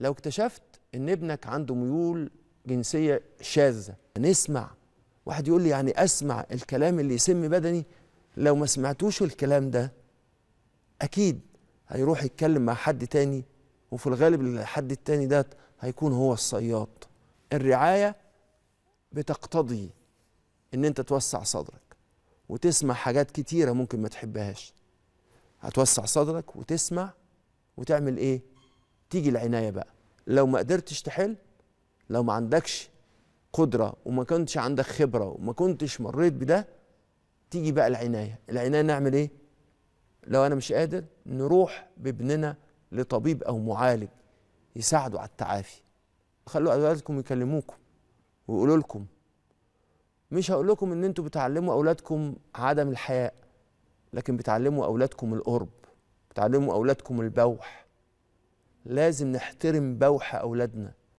لو اكتشفت ان ابنك عنده ميول جنسيه شاذه نسمع واحد يقول لي يعني اسمع الكلام اللي يسم بدني لو ما سمعتوش الكلام ده اكيد هيروح يتكلم مع حد تاني وفي الغالب الحد التاني ده هيكون هو الصياد الرعايه بتقتضي ان انت توسع صدرك وتسمع حاجات كتيره ممكن ما تحبهاش هتوسع صدرك وتسمع وتعمل ايه تيجي العنايه بقى لو ما قدرتش تحل لو ما عندكش قدره وما كنتش عندك خبره وما كنتش مريت بده تيجي بقى العنايه العنايه نعمل ايه لو انا مش قادر نروح بابننا لطبيب او معالج يساعده على التعافي خلوا اولادكم يكلموكم ويقولوا لكم مش هقول لكم ان انتوا بتعلموا اولادكم عدم الحياء لكن بتعلموا اولادكم القرب بتعلموا اولادكم البوح لازم نحترم بوح أولادنا